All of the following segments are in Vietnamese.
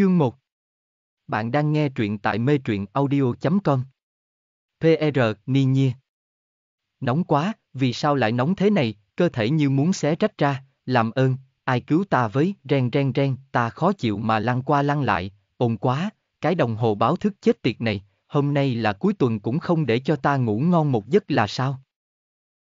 Chương 1 Bạn đang nghe truyện tại mê truyện audio.com PR Ni Nhi, Nóng quá, vì sao lại nóng thế này, cơ thể như muốn xé rách ra, làm ơn, ai cứu ta với, ren ren ren, ta khó chịu mà lăn qua lăn lại, ồn quá, cái đồng hồ báo thức chết tiệt này, hôm nay là cuối tuần cũng không để cho ta ngủ ngon một giấc là sao?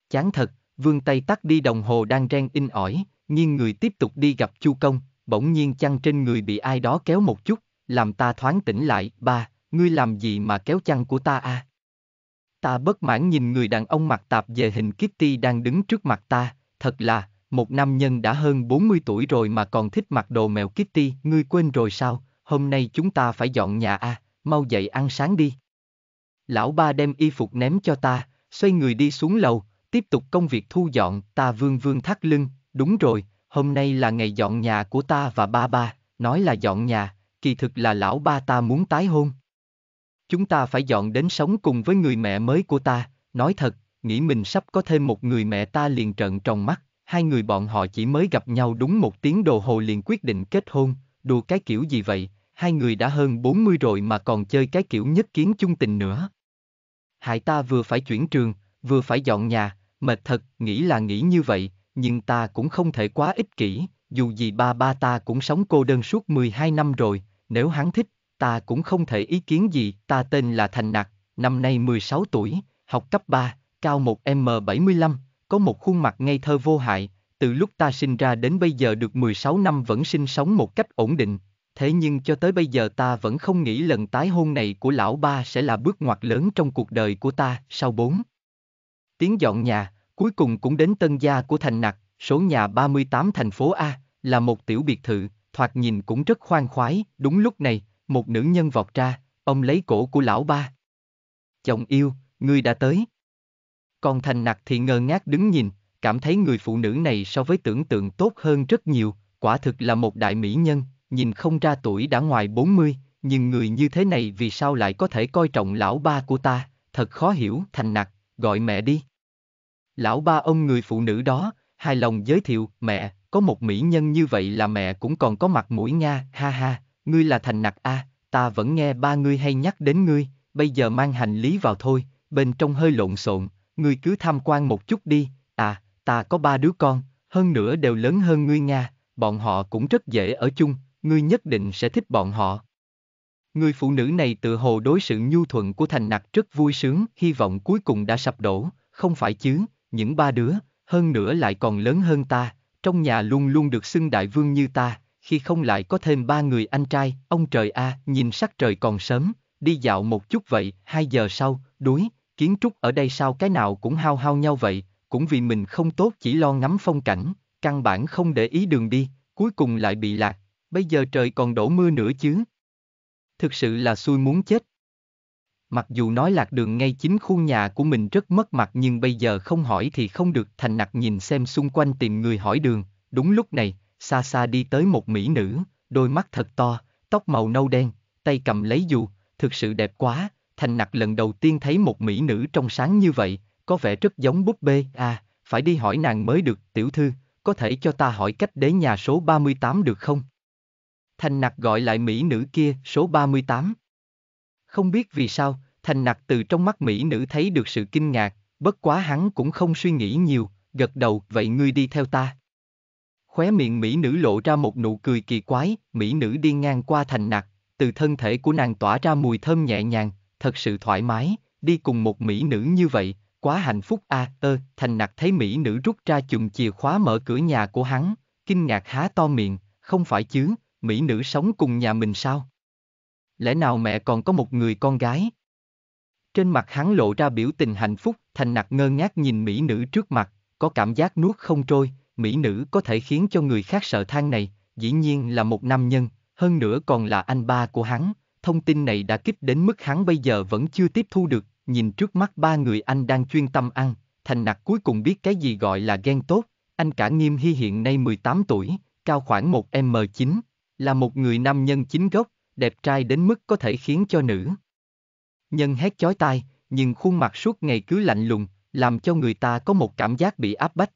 Chán thật, vương tay tắt đi đồng hồ đang ren in ỏi, nhưng người tiếp tục đi gặp chu công, bỗng nhiên chăn trên người bị ai đó kéo một chút, làm ta thoáng tỉnh lại, ba, ngươi làm gì mà kéo chăn của ta a? À? Ta bất mãn nhìn người đàn ông mặc tạp về hình Kitty đang đứng trước mặt ta, thật là, một nam nhân đã hơn 40 tuổi rồi mà còn thích mặc đồ mèo Kitty, ngươi quên rồi sao, hôm nay chúng ta phải dọn nhà a, à? mau dậy ăn sáng đi. Lão ba đem y phục ném cho ta, xoay người đi xuống lầu, tiếp tục công việc thu dọn, ta vương vương thắt lưng, đúng rồi, hôm nay là ngày dọn nhà của ta và ba ba, nói là dọn nhà, kỳ thực là lão ba ta muốn tái hôn. Chúng ta phải dọn đến sống cùng với người mẹ mới của ta, nói thật, nghĩ mình sắp có thêm một người mẹ ta liền trợn tròn mắt, hai người bọn họ chỉ mới gặp nhau đúng một tiếng đồ hồ liền quyết định kết hôn, đùa cái kiểu gì vậy, hai người đã hơn 40 rồi mà còn chơi cái kiểu nhất kiến chung tình nữa. Hại ta vừa phải chuyển trường, vừa phải dọn nhà, mệt thật, nghĩ là nghĩ như vậy, nhưng ta cũng không thể quá ích kỷ, dù gì ba ba ta cũng sống cô đơn suốt 12 năm rồi, nếu hắn thích, ta cũng không thể ý kiến gì, ta tên là Thành Nặc, năm nay 16 tuổi, học cấp 3, cao 1m75, có một khuôn mặt ngây thơ vô hại, từ lúc ta sinh ra đến bây giờ được 16 năm vẫn sinh sống một cách ổn định, thế nhưng cho tới bây giờ ta vẫn không nghĩ lần tái hôn này của lão ba sẽ là bước ngoặt lớn trong cuộc đời của ta, sau bốn Tiếng dọn nhà, Cuối cùng cũng đến tân gia của thành nặc, số nhà 38 thành phố A, là một tiểu biệt thự, thoạt nhìn cũng rất khoan khoái, đúng lúc này, một nữ nhân vọt ra, ông lấy cổ của lão ba. Chồng yêu, ngươi đã tới. Còn thành nặc thì ngơ ngác đứng nhìn, cảm thấy người phụ nữ này so với tưởng tượng tốt hơn rất nhiều, quả thực là một đại mỹ nhân, nhìn không ra tuổi đã ngoài 40, nhưng người như thế này vì sao lại có thể coi trọng lão ba của ta, thật khó hiểu, thành nặc, gọi mẹ đi. Lão ba ông người phụ nữ đó, hài lòng giới thiệu, mẹ, có một mỹ nhân như vậy là mẹ cũng còn có mặt mũi Nga, ha ha, ngươi là thành nặc a, ta vẫn nghe ba ngươi hay nhắc đến ngươi, bây giờ mang hành lý vào thôi, bên trong hơi lộn xộn, ngươi cứ tham quan một chút đi, à, ta có ba đứa con, hơn nữa đều lớn hơn ngươi Nga, bọn họ cũng rất dễ ở chung, ngươi nhất định sẽ thích bọn họ. Người phụ nữ này tự hồ đối sự nhu thuận của thành nặc rất vui sướng, hy vọng cuối cùng đã sập đổ, không phải chứ, những ba đứa, hơn nữa lại còn lớn hơn ta, trong nhà luôn luôn được xưng đại vương như ta, khi không lại có thêm ba người anh trai, ông trời a, à, nhìn sắc trời còn sớm, đi dạo một chút vậy, hai giờ sau, đuối, kiến trúc ở đây sao cái nào cũng hao hao nhau vậy, cũng vì mình không tốt chỉ lo ngắm phong cảnh, căn bản không để ý đường đi, cuối cùng lại bị lạc, bây giờ trời còn đổ mưa nữa chứ. Thực sự là xui muốn chết, Mặc dù nói lạc đường ngay chính khu nhà của mình rất mất mặt nhưng bây giờ không hỏi thì không được thành nặc nhìn xem xung quanh tìm người hỏi đường, đúng lúc này, xa xa đi tới một mỹ nữ, đôi mắt thật to, tóc màu nâu đen, tay cầm lấy dù, thực sự đẹp quá, thành nặc lần đầu tiên thấy một mỹ nữ trong sáng như vậy, có vẻ rất giống búp bê, à, phải đi hỏi nàng mới được, tiểu thư, có thể cho ta hỏi cách đến nhà số 38 được không? Thành nặc gọi lại mỹ nữ kia số 38. Không biết vì sao, thành nặc từ trong mắt mỹ nữ thấy được sự kinh ngạc, bất quá hắn cũng không suy nghĩ nhiều, gật đầu, vậy ngươi đi theo ta. Khóe miệng mỹ nữ lộ ra một nụ cười kỳ quái, mỹ nữ đi ngang qua thành nặc, từ thân thể của nàng tỏa ra mùi thơm nhẹ nhàng, thật sự thoải mái, đi cùng một mỹ nữ như vậy, quá hạnh phúc a à, ơ, thành nặc thấy mỹ nữ rút ra chùm chìa khóa mở cửa nhà của hắn, kinh ngạc há to miệng, không phải chứ, mỹ nữ sống cùng nhà mình sao? lẽ nào mẹ còn có một người con gái? Trên mặt hắn lộ ra biểu tình hạnh phúc, thành nặc ngơ ngác nhìn mỹ nữ trước mặt, có cảm giác nuốt không trôi, mỹ nữ có thể khiến cho người khác sợ than này, dĩ nhiên là một nam nhân, hơn nữa còn là anh ba của hắn, thông tin này đã kích đến mức hắn bây giờ vẫn chưa tiếp thu được, nhìn trước mắt ba người anh đang chuyên tâm ăn, thành nặc cuối cùng biết cái gì gọi là ghen tốt, anh cả nghiêm hy hiện nay 18 tuổi, cao khoảng 1M9, là một người nam nhân chính gốc, đẹp trai đến mức có thể khiến cho nữ. Nhân hét chói tai, nhưng khuôn mặt suốt ngày cứ lạnh lùng, làm cho người ta có một cảm giác bị áp bách.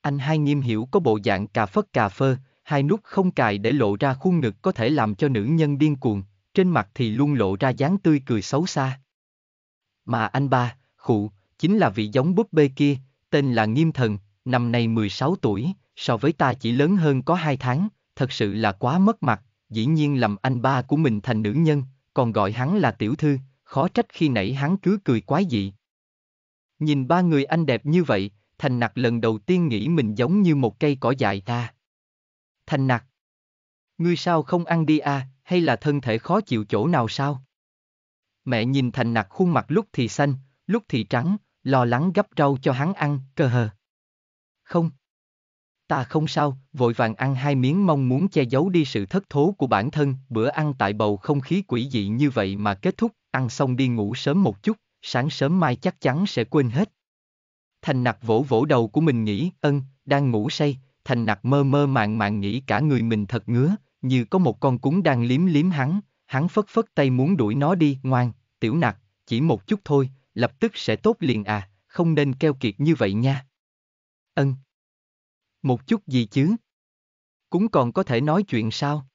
Anh hai nghiêm hiểu có bộ dạng cà phất cà phơ, hai nút không cài để lộ ra khuôn ngực có thể làm cho nữ nhân điên cuồng, trên mặt thì luôn lộ ra dáng tươi cười xấu xa. Mà anh ba, khụ, chính là vị giống búp bê kia, tên là Nghiêm Thần, năm nay 16 tuổi, so với ta chỉ lớn hơn có 2 tháng, thật sự là quá mất mặt, dĩ nhiên làm anh ba của mình thành nữ nhân, còn gọi hắn là tiểu thư, khó trách khi nãy hắn cứ cười quái dị. Nhìn ba người anh đẹp như vậy, Thành Nặc lần đầu tiên nghĩ mình giống như một cây cỏ dại ta. Thành Nặc, ngươi sao không ăn đi à, hay là thân thể khó chịu chỗ nào sao? Mẹ nhìn Thành Nặc khuôn mặt lúc thì xanh, lúc thì trắng, lo lắng gấp rau cho hắn ăn, cơ hờ. Không, Ta không sao, vội vàng ăn hai miếng mong muốn che giấu đi sự thất thố của bản thân, bữa ăn tại bầu không khí quỷ dị như vậy mà kết thúc, ăn xong đi ngủ sớm một chút, sáng sớm mai chắc chắn sẽ quên hết. Thành nặc vỗ vỗ đầu của mình nghĩ, ân, đang ngủ say, thành nặc mơ mơ màng màng nghĩ cả người mình thật ngứa, như có một con cún đang liếm liếm hắn, hắn phất phất tay muốn đuổi nó đi, ngoan, tiểu nặc, chỉ một chút thôi, lập tức sẽ tốt liền à, không nên keo kiệt như vậy nha. Ân, một chút gì chứ? Cũng còn có thể nói chuyện sao?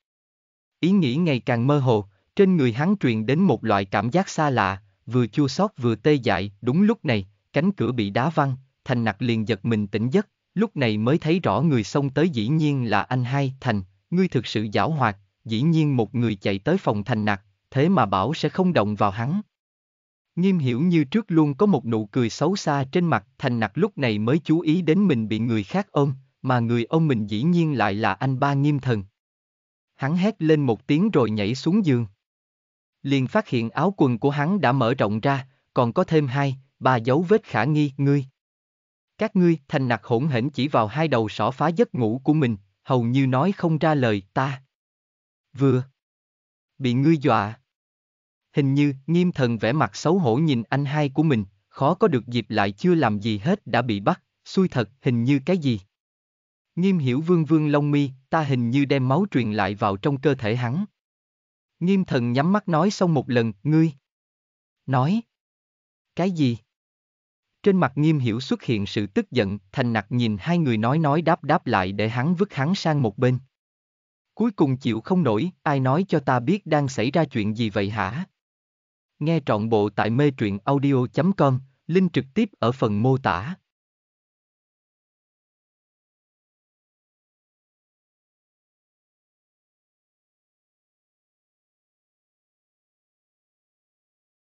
Ý nghĩ ngày càng mơ hồ, trên người hắn truyền đến một loại cảm giác xa lạ, vừa chua xót vừa tê dại, đúng lúc này, cánh cửa bị đá văng, thành nặc liền giật mình tỉnh giấc, lúc này mới thấy rõ người xông tới dĩ nhiên là anh hai, thành, ngươi thực sự giảo hoạt, dĩ nhiên một người chạy tới phòng thành nặc, thế mà bảo sẽ không động vào hắn. Nghiêm hiểu như trước luôn có một nụ cười xấu xa trên mặt, thành nặc lúc này mới chú ý đến mình bị người khác ôm, mà người ông mình dĩ nhiên lại là anh ba nghiêm thần. Hắn hét lên một tiếng rồi nhảy xuống giường. Liền phát hiện áo quần của hắn đã mở rộng ra, còn có thêm hai, ba dấu vết khả nghi, ngươi. Các ngươi, thành nặc hỗn hển chỉ vào hai đầu sỏ phá giấc ngủ của mình, hầu như nói không ra lời, ta. Vừa. Bị ngươi dọa. Hình như, nghiêm thần vẻ mặt xấu hổ nhìn anh hai của mình, khó có được dịp lại chưa làm gì hết đã bị bắt, xui thật, hình như cái gì. Nghiêm hiểu vương vương long mi, ta hình như đem máu truyền lại vào trong cơ thể hắn. Nghiêm thần nhắm mắt nói xong một lần, ngươi. Nói. Cái gì? Trên mặt nghiêm hiểu xuất hiện sự tức giận, thành nặc nhìn hai người nói nói đáp đáp lại để hắn vứt hắn sang một bên. Cuối cùng chịu không nổi, ai nói cho ta biết đang xảy ra chuyện gì vậy hả? Nghe trọn bộ tại mê truyện audio.com, link trực tiếp ở phần mô tả.